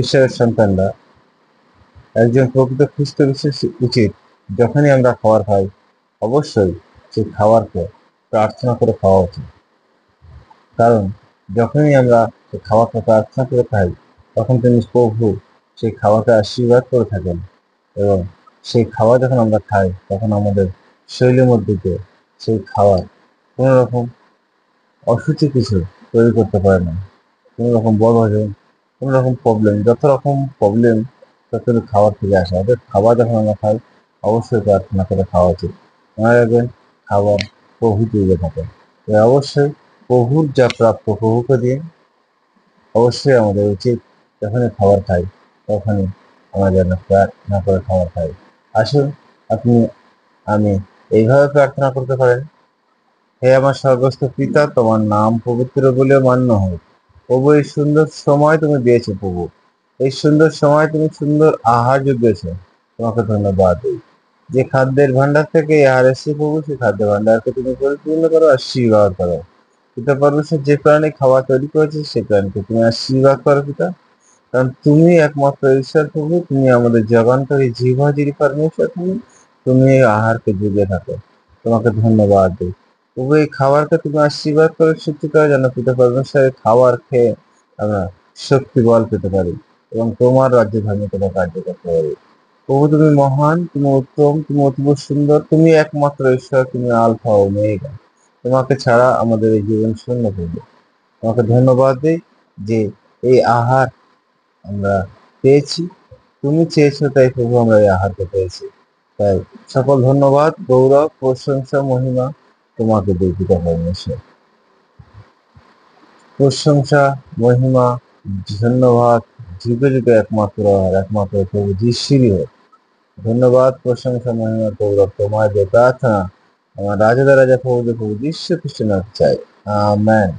ঈশ্বরের সন্তানরা একজন প্রকৃত খ্রিস্ট বিশেষ উচিত যখনই আমরা খাবার খাই অবশ্যই সেই খাবারকে প্রার্থনা করে খাওয়া উচিত কারণ যখনই আমরা সেই খাবারকে প্রার্থনা করে খাই তখন তিনি প্রভু সেই খাবারকে আশীর্বাদ করে থাকেন এবং সেই খাবার যখন আমরা খাই তখন আমাদের শরীরের মধ্যে দিয়ে সেই খাবার কোনো রকম অসুচি কিছু তৈরি করতে পারে না কোনো রকম বড় হজম কোনো রকম প্রবলেম যত রকম প্রবলেম তত খাবার থেকে আসে অর্থাৎ খাবার যখন আমরা খাই অবশ্যই প্রার্থনা করে খাওয়া উচিত মনে রাখবেন খাবার প্রভু তৈরি থাকে অবশ্যই প্রভুর যা প্রাপ্য প্রভুকে দিন অবশ্যই আমাদের উচিত যখনই খাবার খাই তখনই আমরা যেন প্রার্থনা করে খাবার খাই আসুন আপনি আমি এইভাবে প্রার্থনা করতে পারেন হে আমার সর্বস্থ পিতা তোমার নাম পবিত্র বলে মান্য হোক প্রভু এই সুন্দর সময় তুমি দিয়েছো প্রভু এই সুন্দর সময় তুমি সুন্দর আহার্য দিয়েছো তোমাকে ধন্যবাদ যে খাদ্যের ভান্ডার থেকে এই আহার এসছে প্রভু সেই খাদ্য ভান্ডারকে তুমি পরিপূর্ণ করো আশীর্বাদ করো পিতা পরমেশ্বর যে প্রাণী খাওয়া তৈরি করেছে সেই প্রাণীকে তুমি আশীর্বাদ করো পিতা কারণ তুমি একমাত্র ঈশ্বর প্রভু তুমি আমাদের জগান্তরী জীবাজির পরমেশ্বর তুমি তুমি আহারকে জুড়ে থাকো তোমাকে ধন্যবাদ দিই উভয় খাবারকে তুমি আশীর্বাদ করে শক্তি করার জন্য পিতা পরমেশ্বরের খাবার খেয়ে আমরা শক্তি বল পেতে পারি এবং তোমার ধর্ম তোমার কার্য করতে পারি প্রভু তুমি মহান তুমি উত্তম তুমি অতীব সুন্দর তুমি একমাত্র ঈশ্বর তুমি আলফা ও মেয়েগা তোমাকে ছাড়া আমাদের এই জীবন শূন্য করবে তোমাকে ধন্যবাদ দিই যে এই আহার আমরা পেয়েছি তুমি চেয়েছো তাই প্রভু আমরা এই আহারকে পেয়েছি তাই সকল ধন্যবাদ গৌরব প্রশংসা মহিমা তোমাকে দেখিতে হইয়াছে প্রশংসা মহিমা ধন্যবাদ ধীরে ধীরে একমাত্র আর একমাত্র প্রভু যিশ্রী হোক ধন্যবাদ প্রশংসা মহিমা গৌরব তোমায় যে প্রার্থনা আমার রাজাদা রাজা প্রভু প্রভু যীশু খ্রিস্টনাথ চাই আমেন